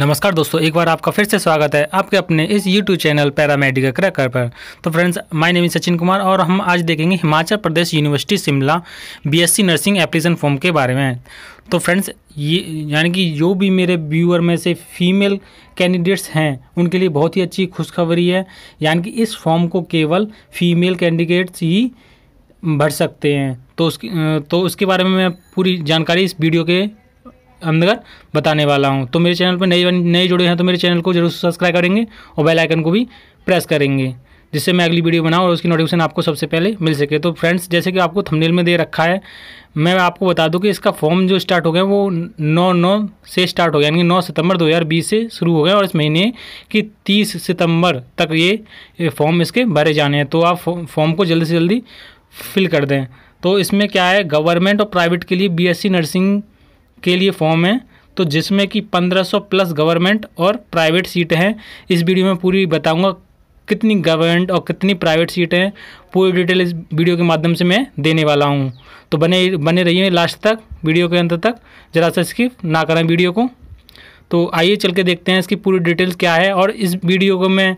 नमस्कार दोस्तों एक बार आपका फिर से स्वागत है आपके अपने इस यूट्यूब चैनल पैरामेडिकल क्रैकर पर तो friends my name Sachin Kumar और हम आज देखेंगे Himachal Pradesh university Shimla BSc nursing application form के बारे में तो फ्रेंड्स ये यानी कि जो भी मेरे व्यूअर में से फीमेल कैंडिडेट्स हैं उनके लिए बहुत ही अच्छी खुशखबरी है यानी कि इस फॉर्म को केवल फीमेल कैंडिडेट्स ही भर सकते हैं तो उसकी तो उसके बारे में मैं पूरी जानकारी इस वीडियो के अंदर बताने वाला हूँ तो मेरे चैनल पर नई नए जुड़े हैं तो मेरे चैनल को जरूर सब्सक्राइब करेंगे और बेल आइकन को भी प्रेस करेंगे जिससे मैं अगली वीडियो बनाऊँ और उसकी नोटिफिकेशन आपको सबसे पहले मिल सके तो फ्रेंड्स जैसे कि आपको थंबनेल में दे रखा है मैं आपको बता दूं कि इसका फॉर्म जो स्टार्ट हो गया वो नौ नौ से स्टार्ट हो गया यानी नौ सितंबर 2020 से शुरू हो गया और इस महीने की तीस सितंबर तक ये फॉर्म इसके भरे जाने हैं तो आप फॉर्म को जल्दी से जल्दी फिल कर दें तो इसमें क्या है गवर्नमेंट और प्राइवेट के लिए बीएससी नर्सिंग के लिए फॉर्म है तो जिसमें कि 1500 प्लस गवर्नमेंट और प्राइवेट सीट हैं इस वीडियो में पूरी बताऊंगा कितनी गवर्नमेंट और कितनी प्राइवेट सीट हैं पूरी डिटेल इस वीडियो के माध्यम से मैं देने वाला हूं तो बने बने रहिए लास्ट तक वीडियो के अंत तक ज़रा सा स्किप ना करें वीडियो को तो आइए चल के देखते हैं इसकी पूरी डिटेल्स क्या है और इस वीडियो को मैं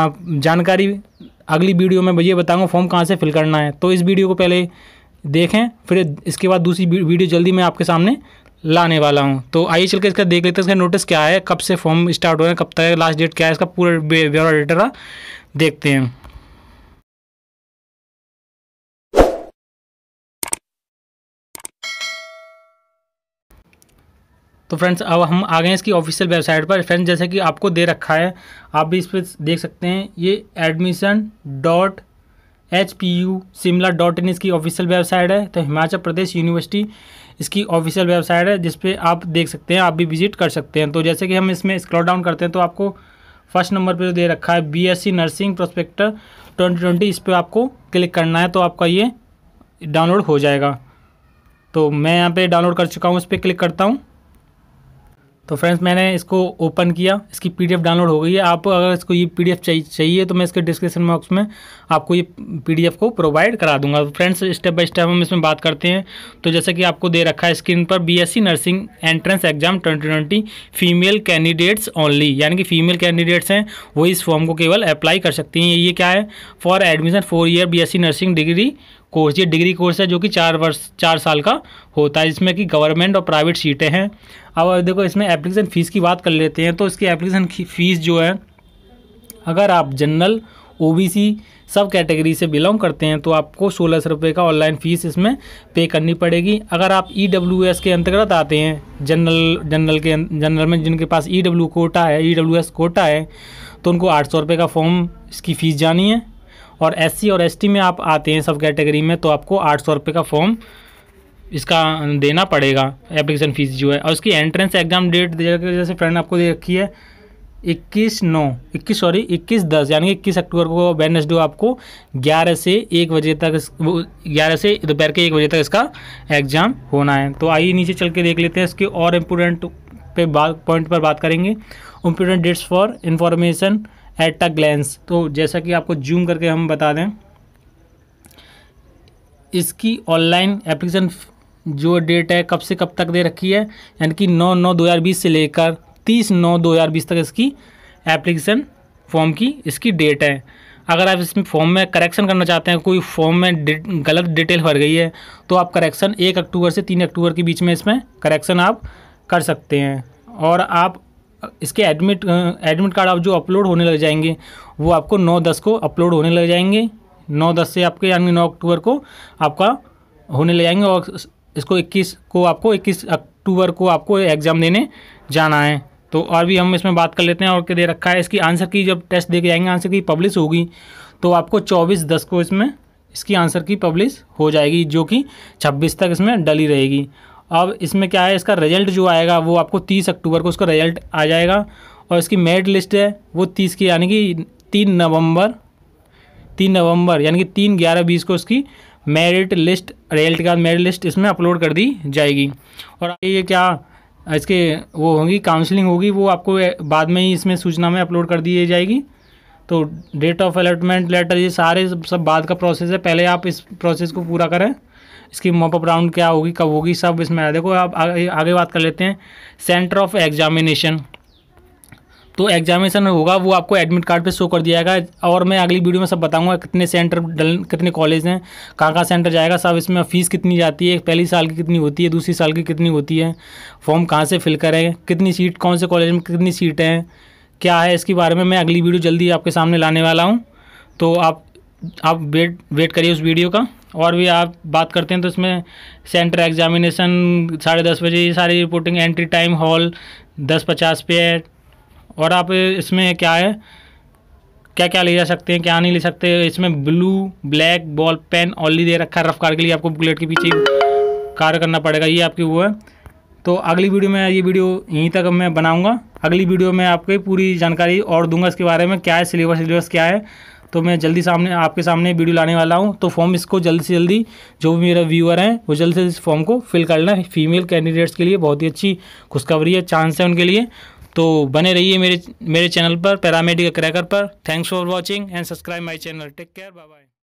आप जानकारी अगली वीडियो में ये बताऊँगा फॉर्म कहाँ से फिल करना है तो इस वीडियो को पहले देखें फिर इसके बाद दूसरी वीडियो जल्दी मैं आपके सामने लाने वाला हूँ तो आइए चल के इसका देख लेते हैं इसका नोटिस क्या है कब से फॉर्म स्टार्ट हो रहा है कब तक लास्ट डेट क्या है इसका पूरा ब्यौरा डेटा देखते हैं तो फ्रेंड्स अब हम आ गए इसकी ऑफिशियल वेबसाइट पर फ्रेंड्स जैसे कि आपको दे रखा है आप भी इस पर देख सकते हैं ये admission dot H P U Shimla dot in इसकी ऑफिशियल वेबसाइट है तो हिमाचल प्रदेश यूनिवर्सिटी इसकी ऑफिशियल वेबसाइट है जिसपे आप देख सकते हैं आप भी विजिट कर सकते हैं तो जैसे कि हम इसमें स्क्रॉल डाउन करते हैं तो आपको फर्स्ट नंबर पे जो तो दे रखा है बीएससी नर्सिंग प्रोस्पेक्टर 2020 इस पर आपको क्लिक करना है तो आपका ये डाउनलोड हो जाएगा तो मैं यहाँ पर डाउनलोड कर चुका हूँ इस पर क्लिक करता हूँ तो फ्रेंड्स मैंने इसको ओपन किया इसकी पीडीएफ डाउनलोड हो गई है आप अगर इसको ये पीडीएफ चाहिए तो मैं इसके डिस्क्रिप्शन बॉक्स में आपको ये पीडीएफ को प्रोवाइड करा दूंगा फ्रेंड्स स्टेप बाय स्टेप हम इसमें बात करते हैं तो जैसे कि आपको दे रखा है स्क्रीन पर BSc nursing entrance exam twenty female candidates only यानी कि फीमेल कैंडिडेट्स हैं वो इस फॉर्म को केवल अप्लाई कर सकती हैं ये क्या है for admission four year B nursing degree course ये डिग्री कोर्स है जो कि चार वर्ष चार साल का होता है जिसमें कि गवर्नमेंट और प्राइवेट सीटें हैं अब देखो इसमें एप्लीकेशन फ़ीस की बात कर लेते हैं तो इसकी एप्लीकेशन फ़ीस जो है अगर आप जनरल ओबीसी सब कैटेगरी से बिलोंग करते हैं तो आपको सोलह सौ रुपये का ऑनलाइन फ़ीस इसमें पे करनी पड़ेगी अगर आप ई e के अंतर्गत आते हैं जनरल जनरल के जनरल में जिनके पास ई e कोटा है ई e कोटा है तो उनको आठ सौ रुपये का फॉर्म इसकी फ़ीस जानी है और एस और एस में आप आते हैं सब कैटेगरी में तो आपको आठ सौ रुपये का फॉर्म इसका देना पड़ेगा एप्लीकेशन फ़ीस जो है और उसकी एंट्रेंस एग्ज़ाम डेट जैसे फ्रेंड आपको दे रखी है इक्कीस नौ इक्कीस सॉरी इक्कीस दस यानी कि इक्कीस अक्टूबर को वेनसडे आपको ग्यारह से एक बजे तक ग्यारह से दोपहर के एक बजे तक इसका एग्ज़ाम होना है तो आइए नीचे चल के देख लेते हैं इसके और इम्पोर्टेंट पे बात पॉइंट पर बात करेंगे important dates for information at a glance तो जैसा कि आपको जूम करके हम बता दें इसकी ऑनलाइन एप्लीकेशन जो डेट है कब से कब तक दे रखी है यानी कि नौ नौ दो हज़ार बीस से लेकर तीस नौ दो हज़ार बीस तक इसकी एप्लीकेशन फॉर्म की इसकी डेट है अगर आप इसमें फॉर्म में करेक्शन करना चाहते हैं कोई फॉर्म में डि, गलत डिटेल भर गई है तो आप करेक्शन एक अक्टूबर से तीन अक्टूबर के बीच में इसमें करेक्शन आप कर सकते हैं और आप इसके एडमिट एडमिट कार्ड आप जो अपलोड होने लग जाएंगे वो आपको नौ दस को अपलोड होने लग जाएंगे नौ दस से आपके यानी नौ अक्टूबर को आपका होने लग जाएंगे और इसको इक्कीस को आपको इक्कीस अक्टूबर को आपको एग्ज़ाम देने जाना है तो और भी हम इसमें बात कर लेते हैं और क्या दे रखा है इसकी आंसर की जब टेस्ट के जाएंगे आंसर की पब्लिश होगी तो आपको चौबीस दस को इसमें इसकी आंसर की पब्लिश हो जाएगी जो कि छब्बीस तक इसमें डली रहेगी अब इसमें क्या है इसका रिजल्ट जो आएगा वो आपको तीस अक्टूबर को उसका रिजल्ट आ जाएगा और इसकी मेरिट लिस्ट है वो तीस की यानी कि तीन नवंबर तीन नवंबर यानी कि तीन ग्यारह बीस को उसकी मेरिट लिस्ट रिजल्ट का मेरिट लिस्ट इसमें अपलोड कर दी जाएगी और ये क्या इसके वो होंगी काउंसलिंग होगी वो आपको बाद में ही इसमें सूचना में अपलोड कर दी जाएगी तो डेट ऑफ अलॉटमेंट लेटर ये सारे सब बाद का प्रोसेस है पहले आप इस प्रोसेस को पूरा करें इसकी मॉपअप राउंड क्या होगी कब होगी सब इसमें देखो आप आगे, आगे बात कर लेते हैं सेंटर ऑफ एग्जामिनेशन तो एग्जामिनेशन होगा वो आपको एडमिट कार्ड पे शो कर दिया जाएगा और मैं अगली वीडियो में सब बताऊंगा कितने सेंटर डल कितने कॉलेज हैं कहाँ कहाँ सेंटर जाएगा सब इसमें फ़ीस कितनी जाती है पहली साल की कितनी होती है दूसरी साल की कितनी होती है फॉर्म कहाँ से फिल करें कितनी सीट कौन से कॉलेज में कितनी सीटें हैं क्या है इसके बारे में मैं अगली वीडियो जल्दी आपके सामने लाने वाला हूँ तो आप आप वेट वेट करिए उस वीडियो का और भी आप बात करते हैं तो इसमें सेंटर एग्जामिनेशन साढ़े दस बजे सारी रिपोर्टिंग एंट्री टाइम हॉल दस पचास पे है और आप इसमें क्या है क्या क्या ले जा सकते हैं क्या नहीं ले सकते इसमें blue black ball pen only दे रखा है रफ कार के लिए आपको बुलेट के पीछे कार्य करना पड़ेगा ये आपकी वो है तो अगली वीडियो में ये वीडियो यहीं तक मैं बनाऊँगा अगली वीडियो में आपको पूरी जानकारी और दूंगा इसके बारे में क्या है सिलेबस सिलेबस क्या है तो मैं जल्दी सामने आपके सामने वीडियो लाने वाला हूँ तो फॉर्म इसको जल्दी से जल्दी जो भी मेरा व्यूअर हैं वो जल्द से इस फॉर्म को फिल कर लेना फीमेल कैंडिडेट्स के लिए बहुत ही अच्छी खुशखबरी है चांस है उनके लिए तो बने रहिए मेरे मेरे चैनल पर पैरामेडिकल क्रैकर पर thanks for watching and subscribe my channel take care bye bye